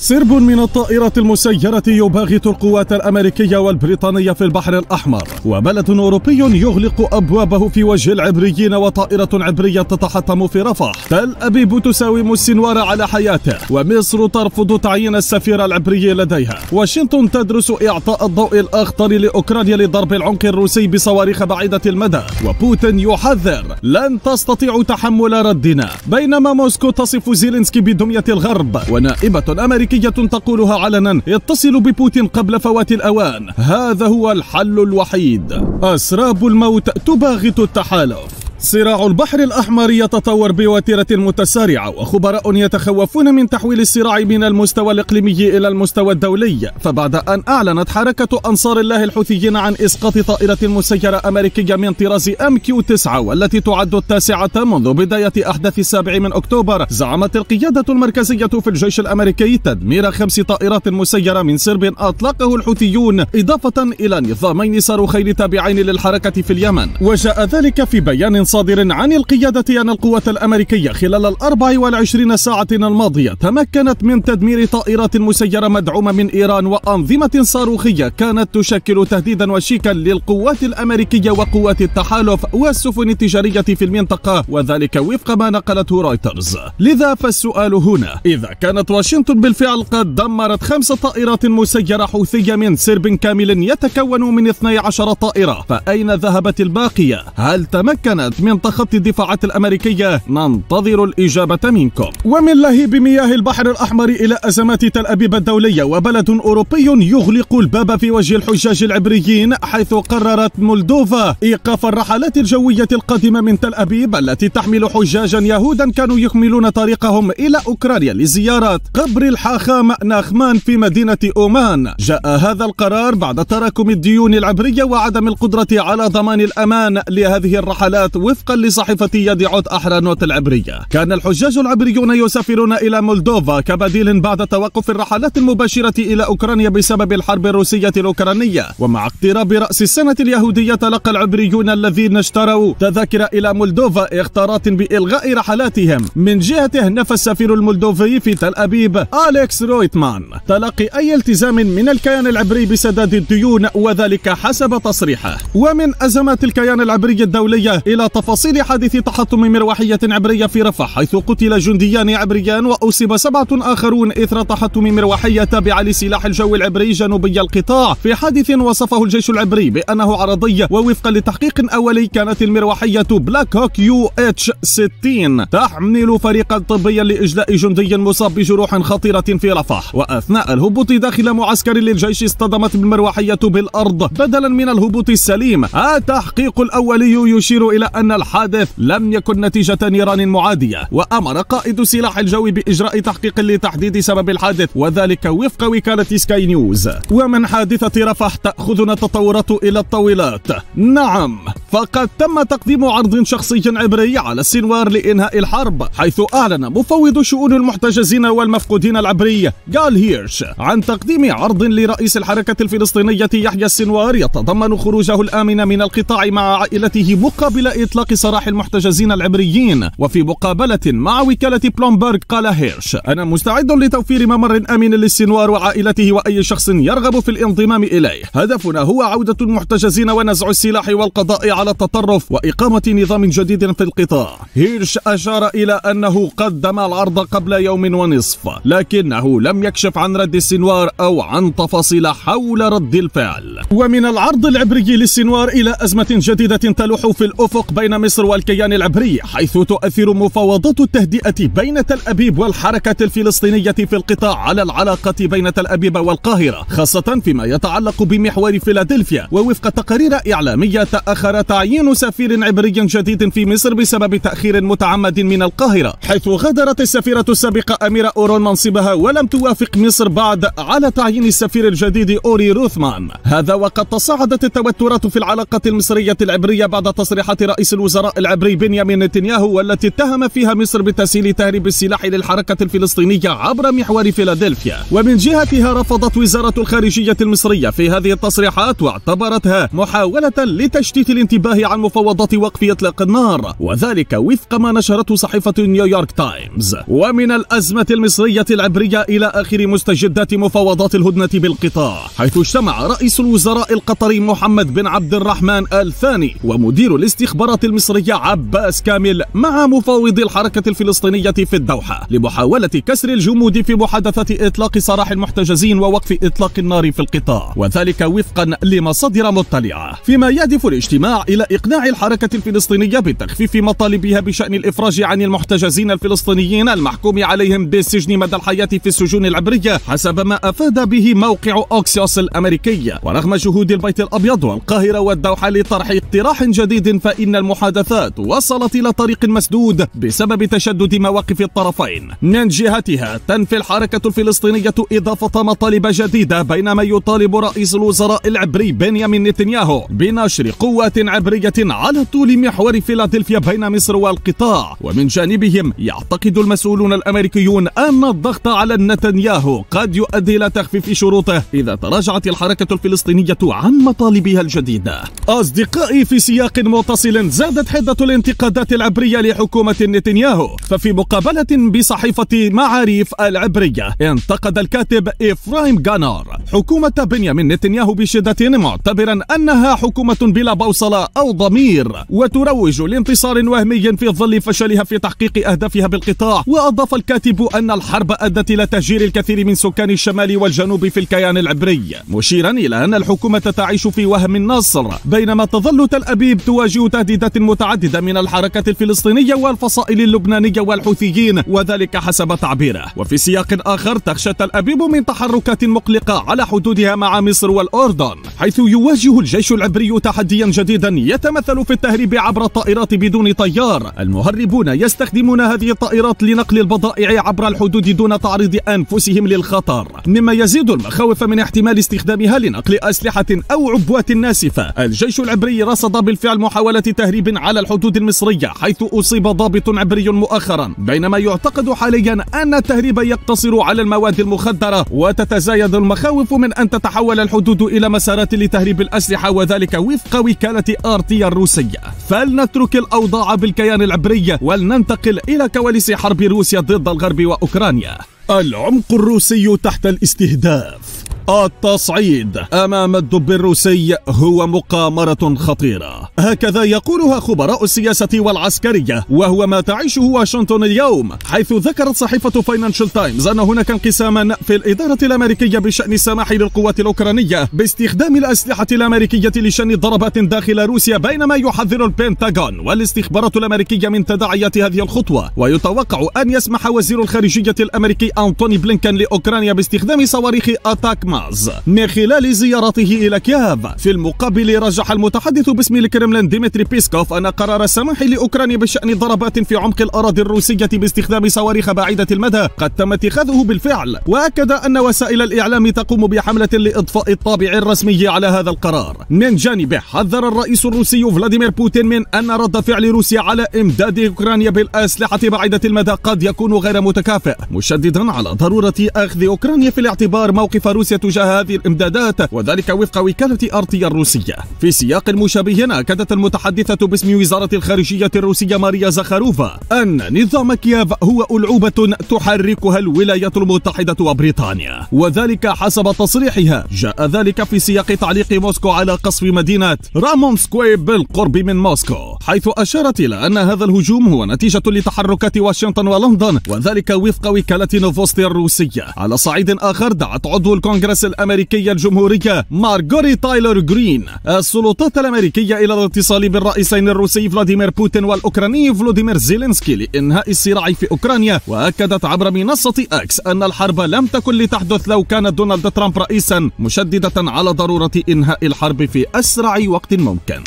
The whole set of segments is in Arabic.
سرب من الطائرة المسيرة يباغت القوات الأمريكية والبريطانية في البحر الأحمر وبلد أوروبي يغلق أبوابه في وجه العبريين وطائرة عبرية تتحطم في رفح تل أبيب تساوم السنوار على حياته ومصر ترفض تعيين السفير العبري لديها واشنطن تدرس إعطاء الضوء الأخضر لأوكرانيا لضرب العمق الروسي بصواريخ بعيدة المدى وبوتين يحذر لن تستطيع تحمل ردنا بينما موسكو تصف زيلينسكي بدمية الغرب ونائبة أمريكية أمريكية تقولها علنا اتصل ببوتين قبل فوات الأوان هذا هو الحل الوحيد أسراب الموت تباغت التحالف صراع البحر الأحمر يتطور بوتيرة متسارعة وخبراء يتخوفون من تحويل الصراع من المستوى الإقليمي إلى المستوى الدولي فبعد أن أعلنت حركة أنصار الله الحوثيين عن إسقاط طائرة مسيرة أمريكية من طراز أم كيو 9 والتي تعد التاسعة منذ بداية أحداث السابع من أكتوبر زعمت القيادة المركزية في الجيش الأمريكي تدمير خمس طائرات مسيرة من سرب أطلقه الحوثيون إضافة إلى نظامين صاروخين تابعين للحركة في اليمن وجاء ذلك في بيان صادر عن القيادة أن القوات الأمريكية خلال ال 24 ساعة الماضية تمكنت من تدمير طائرات مسيرة مدعومة من إيران وأنظمة صاروخية كانت تشكل تهديدا وشيكا للقوات الأمريكية وقوات التحالف والسفن التجارية في المنطقة وذلك وفق ما نقلته رويترز لذا فالسؤال هنا إذا كانت واشنطن بالفعل قد دمرت خمس طائرات مسيرة حوثية من سرب كامل يتكون من 12 طائرة فأين ذهبت الباقية؟ هل تمكنت من تخطي الدفاعات الأمريكية ننتظر الإجابة منكم ومن لهيب مياه البحر الأحمر إلى أزمات تل أبيب الدولية وبلد أوروبي يغلق الباب في وجه الحجاج العبريين حيث قررت مولدوفا إيقاف الرحلات الجوية القادمة من تل أبيب التي تحمل حجاجا يهودا كانوا يكملون طريقهم إلى أوكرانيا لزيارة قبر الحاخام ناخمان في مدينة أومان جاء هذا القرار بعد تراكم الديون العبرية وعدم القدرة على ضمان الأمان لهذه الرحلات وفقا لصحيفة يد عود أحرى نوت العبرية كان الحجاج العبريون يسافرون إلى مولدوفا كبديل بعد توقف الرحلات المباشرة إلى أوكرانيا بسبب الحرب الروسية الأوكرانية ومع اقتراب رأس السنة اليهودية تلقى العبريون الذين اشتروا تذاكر إلى مولدوفا اختارات بإلغاء رحلاتهم من جهته نفى السفير المولدوفي في تل أبيب أليكس رويتمان تلقي أي التزام من الكيان العبري بسداد الديون وذلك حسب تصريحه ومن أزمات الكيان العبري الدولية إلى تفاصيل حادث تحطم مروحية عبرية في رفح حيث قتل جنديان عبريان وأصيب سبعة آخرون إثر تحطم مروحية تابعة لسلاح الجو العبري جنوبي القطاع في حادث وصفه الجيش العبري بأنه عرضي ووفقا لتحقيق أولي كانت المروحية بلاك هوك يو اتش 60 تحمل فريقا طبيا لإجلاء جندي مصاب بجروح خطيرة في رفح وأثناء الهبوط داخل معسكر للجيش اصطدمت المروحية بالأرض بدلا من الهبوط السليم التحقيق آه، الأولي يشير إلى أن الحادث لم يكن نتيجة نيران معادية وأمر قائد سلاح الجو بإجراء تحقيق لتحديد سبب الحادث وذلك وفق وكالة سكاي نيوز ومن حادثة رفح تأخذنا التطورات إلى الطاولات نعم فقد تم تقديم عرض شخصي عبري على السنوار لإنهاء الحرب حيث أعلن مفوض شؤون المحتجزين والمفقودين العبري جال هيرش عن تقديم عرض لرئيس الحركة الفلسطينية يحيى السنوار يتضمن خروجه الآمن من القطاع مع عائلته مقابل إطلاق سراح المحتجزين العبريين وفي مقابلة مع وكالة بلومبرغ قال هيرش أنا مستعد لتوفير ممر آمن للسنوار وعائلته وأي شخص يرغب في الانضمام إليه هدفنا هو عودة المحتجزين ونزع السلاح والقضاء على التطرف وإقامة نظام جديد في القطاع هيرش أشار إلى أنه قدم العرض قبل يوم ونصف لكنه لم يكشف عن رد السنوار أو عن تفاصيل حول رد الفعل ومن العرض العبري للسنوار إلى أزمة جديدة تلوح في الأفق بين مصر والكيان العبري حيث تؤثر مفاوضات التهدئة بين تل أبيب والحركة الفلسطينية في القطاع على العلاقة بين تل أبيب والقاهرة خاصة فيما يتعلق بمحور فيلادلفيا ووفق تقارير إعلامية تأخرت تعيين سفير عبري جديد في مصر بسبب تأخير متعمد من القاهرة حيث غادرت السفيرة السابقة أميرة أورون منصبها ولم توافق مصر بعد على تعيين السفير الجديد أوري روثمان هذا وقد تصاعدت التوترات في العلاقة المصرية العبرية بعد تصريحات رئيس الوزراء العبري بنيامين نتنياهو والتي اتهم فيها مصر بتسهيل تهريب السلاح للحركة الفلسطينية عبر محور فيلادلفيا ومن جهتها رفضت وزارة الخارجية المصرية في هذه التصريحات واعتبرتها محاولة لتشتيت الانتباه الانتباه عن مفاوضات وقف إطلاق النار وذلك وفق ما نشرته صحيفة نيويورك تايمز ومن الأزمة المصرية العبرية إلى آخر مستجدات مفاوضات الهدنة بالقطاع حيث اجتمع رئيس الوزراء القطري محمد بن عبد الرحمن آل ثاني ومدير الاستخبارات المصرية عباس كامل مع مفاوضي الحركة الفلسطينية في الدوحة لمحاولة كسر الجمود في محادثة إطلاق سراح المحتجزين ووقف إطلاق النار في القطاع وذلك وفقا لمصادر مطلعة فيما يهدف الاجتماع إلى إقناع الحركة الفلسطينية بتخفيف مطالبها بشأن الإفراج عن المحتجزين الفلسطينيين المحكوم عليهم بالسجن مدى الحياة في السجون العبرية حسب ما أفاد به موقع أوكسيوس الأمريكي ورغم جهود البيت الأبيض والقاهرة والدوحة لطرح اقتراح جديد فإن المحادثات وصلت إلى طريق مسدود بسبب تشدد مواقف الطرفين من جهتها تنفي الحركة الفلسطينية إضافة مطالب جديدة بينما يطالب رئيس الوزراء العبري بنيامين نتنياهو بنشر قوات عبرية على طول محور فيلادلفيا بين مصر والقطاع ومن جانبهم يعتقد المسؤولون الأمريكيون أن الضغط على نتنياهو قد يؤدي إلى تخفيف شروطه إذا تراجعت الحركة الفلسطينية عن مطالبها الجديدة أصدقائي في سياق متصل زادت حدة الانتقادات العبرية لحكومة نتنياهو ففي مقابلة بصحيفة معاريف العبرية انتقد الكاتب إفرايم جانار حكومة بنيامين نتنياهو بشدة معتبرا أنها حكومة بلا بوصلة أو ضمير وتروج لانتصار وهمي في ظل فشلها في تحقيق أهدافها بالقطاع وأضاف الكاتب أن الحرب أدت إلى تهجير الكثير من سكان الشمال والجنوب في الكيان العبري مشيرا إلى أن الحكومة تعيش في وهم النصر بينما تظل تل أبيب تواجه تهديدات متعددة من الحركة الفلسطينية والفصائل اللبنانية والحوثيين وذلك حسب تعبيره وفي سياق آخر تخشى تل أبيب من تحركات مقلقة على حدودها مع مصر والأردن حيث يواجه الجيش العبري تحديا جديدا يتمثل في التهريب عبر الطائرات بدون طيار المهربون يستخدمون هذه الطائرات لنقل البضائع عبر الحدود دون تعريض أنفسهم للخطر مما يزيد المخاوف من احتمال استخدامها لنقل أسلحة أو عبوات ناسفة الجيش العبري رصد بالفعل محاولة تهريب على الحدود المصرية حيث أصيب ضابط عبري مؤخرا بينما يعتقد حاليا أن التهريب يقتصر على المواد المخدرة وتتزايد المخاوف من أن تتحول الحدود إلى مسارات لتهريب الأسلحة وذلك وفق وكالة الارضية الروسي فلنترك الأوضاع بالكيان العبري ولننتقل إلى كواليس حرب روسيا ضد الغرب وأوكرانيا العمق الروسي تحت الاستهداف التصعيد أمام الدب الروسي هو مقامرة خطيرة هكذا يقولها خبراء السياسة والعسكرية وهو ما تعيشه واشنطن اليوم حيث ذكرت صحيفة فاينانشال تايمز أن هناك انقساما في الإدارة الأمريكية بشأن السماح للقوات الأوكرانية باستخدام الأسلحة الأمريكية لشن ضربات داخل روسيا بينما يحذر البنتاغون والاستخبارات الأمريكية من تداعيات هذه الخطوة ويتوقع أن يسمح وزير الخارجية الأمريكي أنتوني بلينكن لأوكرانيا باستخدام صواريخ أتاكما طراز من خلال زيارته إلى كييف في المقابل رجح المتحدث باسم الكرملين ديمتري بيسكوف أن قرار السماح لأوكرانيا بشأن ضربات في عمق الأراضي الروسية باستخدام صواريخ بعيدة المدى قد تم اتخاذه بالفعل وأكد أن وسائل الإعلام تقوم بحملة لإضفاء الطابع الرسمي على هذا القرار من جانبه حذر الرئيس الروسي فلاديمير بوتين من أن رد فعل روسيا على إمداد أوكرانيا بالأسلحة بعيدة المدى قد يكون غير متكافئ مشددا على ضرورة أخذ أوكرانيا في الاعتبار موقف روسيا تجاه هذه الامدادات وذلك وفق وكالة ارتيا الروسية في سياق مشابه أكدت المتحدثة باسم وزارة الخارجية الروسية ماريا زخاروفا أن نظام كييف هو ألعوبة تحركها الولايات المتحدة وبريطانيا وذلك حسب تصريحها جاء ذلك في سياق تعليق موسكو على قصف مدينة رامونسكوي بالقرب من موسكو حيث أشارت إلى أن هذا الهجوم هو نتيجة لتحركات واشنطن ولندن وذلك وفق وكالة نوفوستي الروسية على صعيد آخر دعت عضو الكونغرس الكونغرس الأمريكية الجمهورية مارغوري تايلر جرين السلطات الأمريكية إلى الاتصال بالرئيسين الروسي فلاديمير بوتين والأوكراني فلوديمير زيلينسكي لإنهاء الصراع في أوكرانيا وأكدت عبر منصة أكس أن الحرب لم تكن لتحدث لو كان دونالد ترامب رئيسا مشددة على ضرورة إنهاء الحرب في أسرع وقت ممكن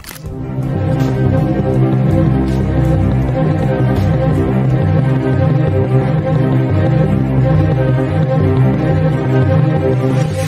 Thank you.